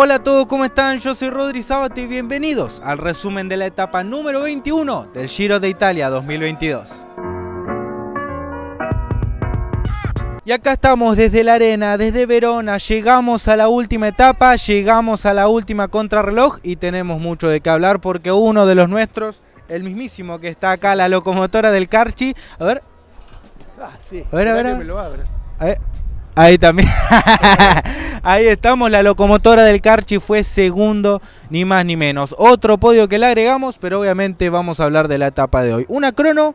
Hola a todos, ¿cómo están? Yo soy Rodri Sabato y bienvenidos al resumen de la etapa número 21 del Giro de Italia 2022. Y acá estamos desde la arena, desde Verona, llegamos a la última etapa, llegamos a la última contrarreloj y tenemos mucho de qué hablar porque uno de los nuestros, el mismísimo que está acá, la locomotora del Carchi, a ver... Ah, a ver, a ver. A ver. Ahí también. Ahí estamos, la locomotora del Carchi fue segundo, ni más ni menos. Otro podio que le agregamos, pero obviamente vamos a hablar de la etapa de hoy. Una crono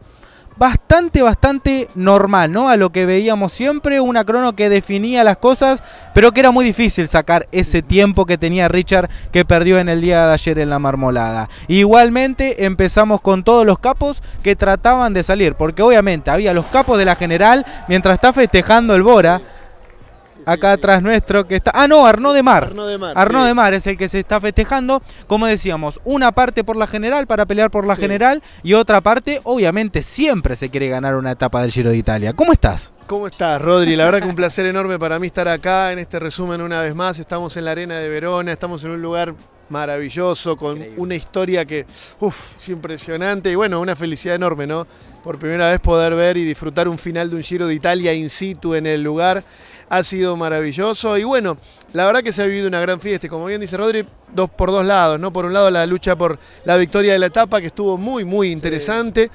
bastante, bastante normal, ¿no? A lo que veíamos siempre, una crono que definía las cosas, pero que era muy difícil sacar ese tiempo que tenía Richard que perdió en el día de ayer en la marmolada. Igualmente empezamos con todos los capos que trataban de salir, porque obviamente había los capos de la general mientras está festejando el Bora acá atrás nuestro que está. Ah, no, Arnaud de Mar. Arnaud de Mar. de Mar es el que se está festejando. Como decíamos, una parte por la general para pelear por la general y otra parte, obviamente, siempre se quiere ganar una etapa del Giro de Italia. ¿Cómo estás? ¿Cómo estás, Rodri? La verdad que un placer enorme para mí estar acá en este resumen una vez más. Estamos en la arena de Verona, estamos en un lugar maravilloso, con una historia que es impresionante y bueno, una felicidad enorme, ¿no? Por primera vez poder ver y disfrutar un final de un Giro de Italia in situ en el lugar ha sido maravilloso y bueno, la verdad que se ha vivido una gran fiesta, como bien dice Rodri, dos por dos lados, ¿no? Por un lado la lucha por la victoria de la etapa que estuvo muy muy interesante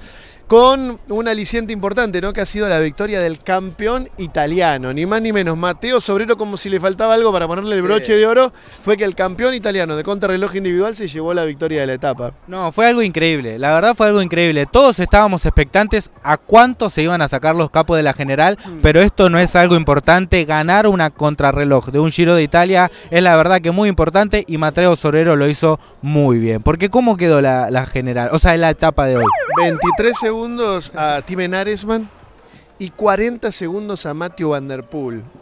con un aliciente importante, ¿no? Que ha sido la victoria del campeón italiano, ni más ni menos. Mateo Sobrero, como si le faltaba algo para ponerle el broche de oro, fue que el campeón italiano de contrarreloj individual se llevó la victoria de la etapa. No, fue algo increíble, la verdad fue algo increíble. Todos estábamos expectantes a cuánto se iban a sacar los capos de la general, mm. pero esto no es algo importante. Ganar una contrarreloj de un Giro de Italia es la verdad que muy importante y Mateo Sobrero lo hizo muy bien. Porque ¿cómo quedó la, general? O sea, en la etapa de hoy. 23 segundos segundos a Timen Aresman y 40 segundos a Matthew Van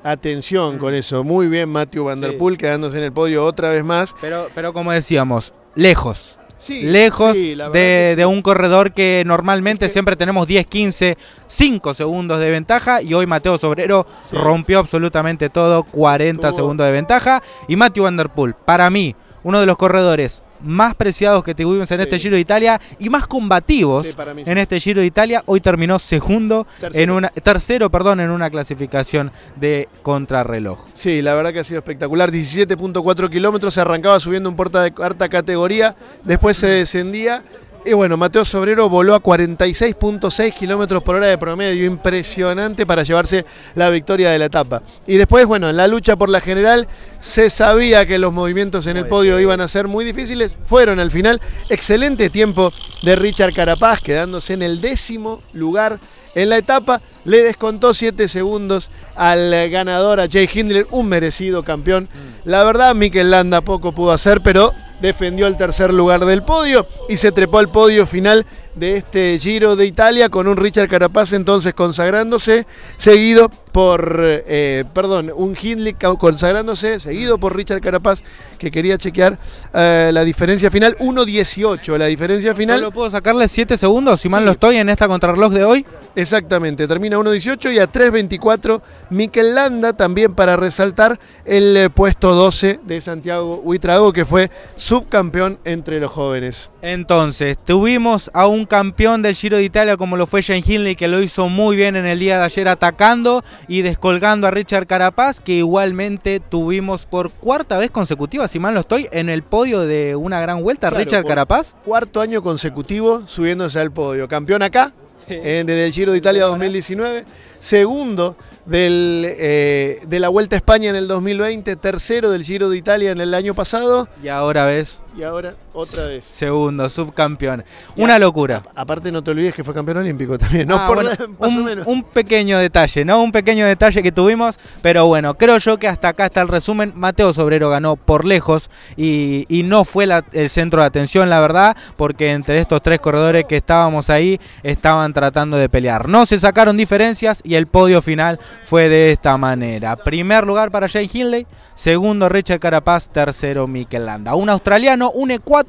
Atención con mm. eso. Muy bien Matthew Van quedándose en el podio otra vez más. Pero, pero como decíamos, lejos. lejos de, un corredor que normalmente siempre tenemos 10, 15, 5 segundos de ventaja y hoy Mateo Sobrero rompió absolutamente todo, 40 segundos de ventaja y Matthew Vanderpool, para mí, uno de los corredores más preciados que tuvimos en este Giro de Italia y más combativos en este Giro de Italia. Hoy terminó segundo tercero. en una tercero, perdón, en una clasificación de contrarreloj. Sí, la verdad que ha sido espectacular. 17.4 kilómetros, se arrancaba subiendo un porta de cuarta categoría, después se descendía y bueno, Mateo Sobrero voló a 46.6 kilómetros por hora de promedio, impresionante para llevarse la victoria de la etapa. Y después, bueno, en la lucha por la general se sabía que los movimientos en el podio iban a ser muy difíciles, fueron al final. Excelente tiempo de Richard Carapaz, quedándose en el décimo lugar en la etapa. Le descontó 7 segundos al ganador, a Jay Hindler, un merecido campeón. Mm. La verdad, Mikel Landa poco pudo hacer, pero defendió el tercer lugar del podio y se trepó al podio final de este Giro de Italia con un Richard Carapaz entonces consagrándose, seguido por, eh, perdón, un Hindley consagrándose, seguido por Richard Carapaz que quería chequear eh, la diferencia final, 1.18 la diferencia final. ¿Solo puedo sacarle 7 segundos si mal lo no estoy en esta contrarreloj de hoy? Exactamente, termina 1.18 y a 3.24 Miquel Landa también para resaltar el eh, puesto 12 de Santiago Huitrago que fue subcampeón entre los jóvenes. Entonces, tuvimos a un campeón del Giro de Italia como lo fue Jane Hinley, que lo hizo muy bien en el día de ayer atacando y descolgando a Richard Carapaz que igualmente tuvimos por cuarta vez consecutiva, si mal no estoy, en el podio de una gran vuelta Richard Carapaz. Cuarto año consecutivo subiéndose al podio, campeón acá Eh, desde el Giro de Italia 2019, segundo eh, de la Vuelta a España en el 2020, tercero del Giro de Italia en el año pasado. Y ahora ves. Y ahora otra vez. Segundo, subcampeón. Una locura. aparte, no te olvides que fue campeón olímpico también, un, pequeño detalle, ¿no? Un pequeño detalle que tuvimos, pero bueno, creo yo que hasta acá está el resumen. Mateo Sobrero ganó por lejos y, no fue el centro de atención, la verdad, porque entre estos tres corredores que estábamos ahí estaban tratando de pelear. No se sacaron diferencias y el podio final fue de esta manera. Primer lugar para Jay Hindley, segundo Richard Carapaz, tercero Mikel Landa. Un australiano une cuatro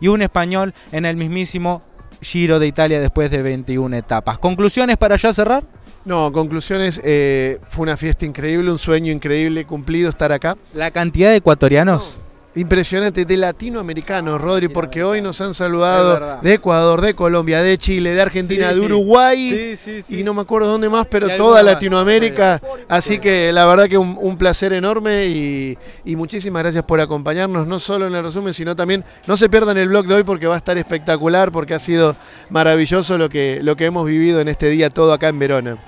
y un español en el mismísimo Giro de Italia después de 21 etapas. ¿Conclusiones para ya cerrar? No, conclusiones, eh, fue una fiesta increíble, un sueño increíble cumplido estar acá. ¿La cantidad de ecuatorianos? Impresionante, de latinoamericanos, Rodri, porque hoy nos han saludado de Ecuador, de Colombia, de Chile, de Argentina, de Uruguay y no me acuerdo dónde más, pero toda Latinoamérica. Así que la verdad que un, placer enorme y, y, muchísimas gracias por acompañarnos, no solo en el resumen, sino también no se pierdan el blog de hoy porque va a estar espectacular, porque ha sido maravilloso lo que, lo que hemos vivido en este día todo acá en Verona.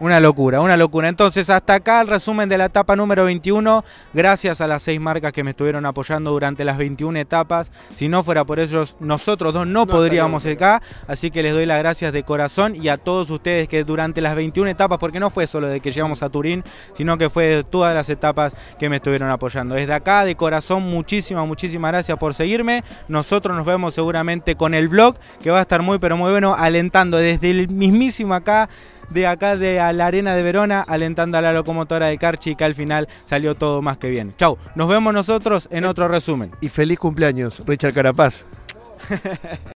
Una locura, una locura. Entonces, hasta acá el resumen de la etapa número 21. Gracias a las seis marcas que me estuvieron apoyando durante las 21 etapas. Si no fuera por ellos, nosotros dos no, podríamos estar acá. Así que les doy las gracias de corazón y a todos ustedes que durante las 21 etapas, porque no fue solo de que llegamos a Turín, sino que fue de todas las etapas que me estuvieron apoyando. Desde acá, de corazón, muchísimas, muchísimas gracias por seguirme. Nosotros nos vemos seguramente con el vlog, que va a estar muy, pero muy bueno, alentando desde el mismísimo acá de acá de la Arena de Verona, alentando a la locomotora de Carchi, que al final salió todo más que bien. Chau, nos vemos nosotros en otro resumen. Y feliz cumpleaños, Richard Carapaz.